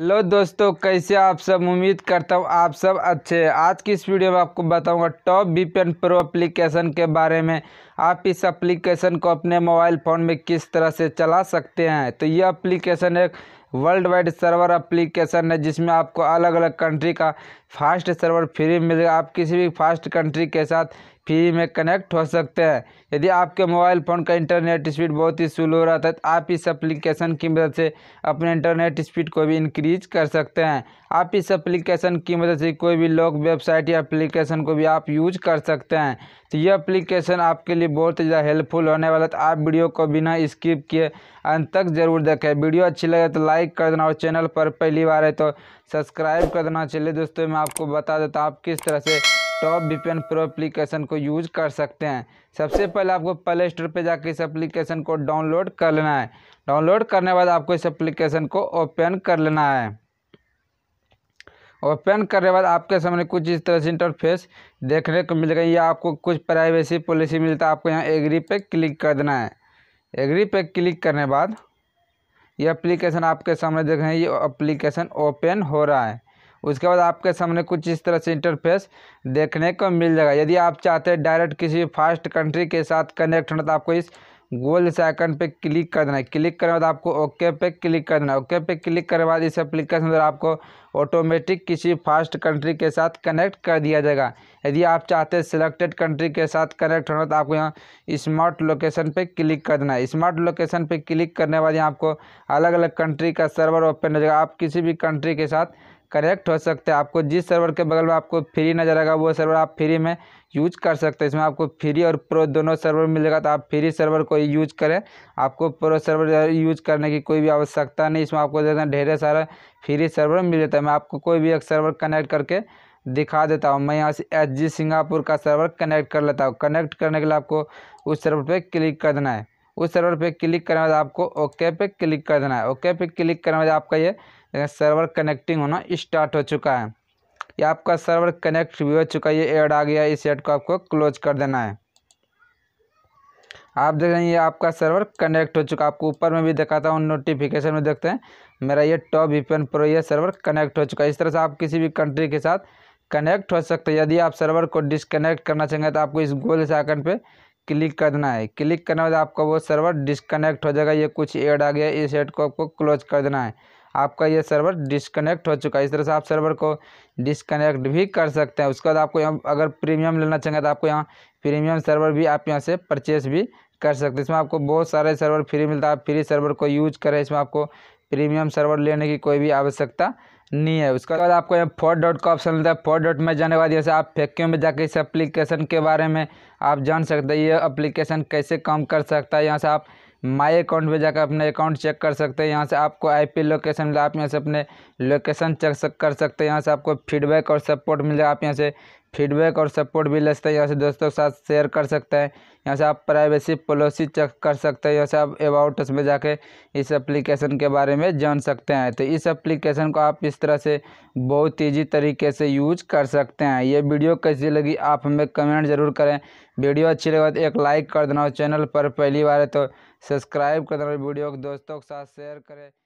hello दोस्तों कैसे आप सब उम्मीद करता हूँ आप सब अच्छे हैं आज की इस वीडियो में आपको बताऊंगा top B P pro application के बारे में आप इस एप्लीकेशन को अपने मोबाइल फ़ोन में किस तरह से चला सकते हैं तो यह एप्लीकेशन एक वर्ल्ड वाइड सर्वर एप्लीकेशन है जिसमें आपको अलग अलग कंट्री का फास्ट सर्वर फ्री मिलेगा आप किसी भी फास्ट कंट्री के साथ फ्री में कनेक्ट हो सकते हैं यदि आपके मोबाइल फ़ोन का इंटरनेट स्पीड बहुत ही स्लो रहता है तो आप इस एप्लीकेशन की मदद से अपने इंटरनेट स्पीड को भी इंक्रीज कर सकते हैं आप इस एप्लीकेशन की मदद से कोई भी लोग वेबसाइट या एप्लीकेशन को भी आप यूज कर सकते हैं तो ये एप्लीकेशन आपके लिए बहुत ज़्यादा हेल्पफुल होने वाला तो आप वीडियो को बिना स्किप किए अंत तक जरूर देखें वीडियो अच्छी लगे तो लाइक कर देना और चैनल पर पहली बार है तो सब्सक्राइब कर देना चलिए दोस्तों मैं आपको बता देता हूँ आप किस तरह से टॉप वीपीएन प्रो एप्लीकेशन को यूज कर सकते हैं सबसे पहले आपको प्ले स्टोर पर जाकर इस एप्लीकेशन को डाउनलोड कर लेना है डाउनलोड करने बाद आपको इस एप्लीकेशन को ओपन कर लेना है ओपन करने बाद आपके सामने कुछ इस तरह से इंटरफेस देखने को मिल गई या आपको कुछ प्राइवेसी पॉलिसी मिलता है आपको यहाँ एग्री पे क्लिक कर देना है एग्री पे क्लिक करने बाद ये एप्लीकेशन आपके सामने देख रहे हैं ये एप्लीकेशन ओपन हो रहा है उसके बाद आपके सामने कुछ इस तरह से इंटरफेस देखने को मिल जाएगा यदि आप चाहते हैं डायरेक्ट किसी फास्ट कंट्री के साथ कनेक्ट होना तो आपको इस गोल से आइकन पे क्लिक कर देना है क्लिक करने के बाद आपको ओके पे क्लिक कर देना है ओके पे क्लिक करने के बाद इस एप्लीकेशन अंदर आपको ऑटोमेटिक किसी फास्ट कंट्री के साथ कनेक्ट कर दिया जाएगा यदि आप चाहते हैं सिलेक्टेड कंट्री के साथ कनेक्ट होना तो आपको यहाँ स्मार्ट लोकेशन पे क्लिक कर देना है स्मार्ट लोकेशन पे क्लिक करने के बाद यहाँ आपको अलग अलग कंट्री का सर्वर ओपन हो जाएगा आप किसी भी कंट्री के साथ कनेक्ट हो सकते हैं आपको जिस सर्वर के बगल में आपको फ्री नज़र आएगा वो सर्वर आप फ्री में यूज कर सकते हैं इसमें आपको फ्री और प्रो दोनों सर्वर मिलेगा तो आप फ्री सर्वर को यूज करें आपको प्रो सर्वर यूज करने की कोई भी आवश्यकता नहीं इसमें आपको देखना ढेर सारा फ्री सर्वर मिल जाता है मैं आपको कोई भी एक सर्वर कनेक्ट करके दिखा देता हूँ मैं यहाँ से एच सिंगापुर का सर्वर कनेक्ट कर लेता हूँ कनेक्ट करने के लिए आपको उस सर्वर पर क्लिक कर देना है उस सर्वर पे क्लिक करने के बाद आपको ओके पे क्लिक कर देना है ओके पे क्लिक करने के बाद आपका ये सर्वर कनेक्टिंग होना स्टार्ट हो चुका है या आपका सर्वर कनेक्ट भी हो चुका है ये एड आ गया इस एड को आपको क्लोज कर देना है आप देख रहे हैं ये आपका सर्वर कनेक्ट हो चुका है आपको ऊपर में भी दिखाता हूँ नोटिफिकेशन में देखते हैं मेरा ये टॉप वीपीएन प्रो ये सर्वर कनेक्ट हो चुका है इस तरह से आप किसी भी कंट्री के साथ कनेक्ट हो सकते हैं यदि आप सर्वर को डिसकनेक्ट करना चाहेंगे तो आपको इस गोल से आइकन पे क्लिक करना है क्लिक करने के बाद आपका वो सर्वर डिस्कनेक्ट हो जाएगा ये कुछ एड आ गया इस एड को आपको क्लोज कर देना है आपका ये सर्वर डिस्कनेक्ट हो चुका है इस तरह से आप सर्वर को डिस्कनेक्ट भी कर सकते हैं उसके बाद आपको यहाँ अगर प्रीमियम लेना चाहेंगे तो आपको यहाँ प्रीमियम सर्वर भी आप यहाँ से परचेस भी कर सकते हैं इसमें आपको बहुत सारे सर्वर फ्री मिलता है आप फ्री सर्वर को यूज करें इसमें आपको प्रीमियम सर्वर लेने की कोई भी आवश्यकता नहीं है उसके बाद आपको यहाँ फोर डॉट का ऑप्शन मिलता है फोर डॉट में जाने के बाद जैसे आप फेक्यू में जाकर इस एप्लीकेशन के बारे में आप जान सकते हैं ये एप्लीकेशन कैसे काम कर सकता है यहाँ से आप माई अकाउंट में जाकर अपने अकाउंट चेक कर सकते हैं यहाँ से आपको आईपी लोकेशन मिला आप यहाँ से अपने लोकेशन चेक कर सकते हैं यहाँ से आपको फीडबैक और सपोर्ट मिलेगा आप यहाँ से फीडबैक और सपोर्ट भी ले सकते हैं यहाँ से दोस्तों के साथ शेयर कर सकते हैं यहाँ से आप प्राइवेसी पॉलिसी चेक कर सकते हैं यहाँ से आप अबाउट में जाके इस एप्लीकेशन के बारे में जान सकते हैं तो इस एप्लीकेशन को आप इस तरह से बहुत तेजी तरीके से यूज कर सकते हैं ये वीडियो कैसी लगी आप हमें कमेंट जरूर करें वीडियो अच्छी लगे तो एक लाइक कर देना और चैनल पर पहली बार है तो सब्सक्राइब कर देना वीडियो को दोस्तों के साथ शेयर करें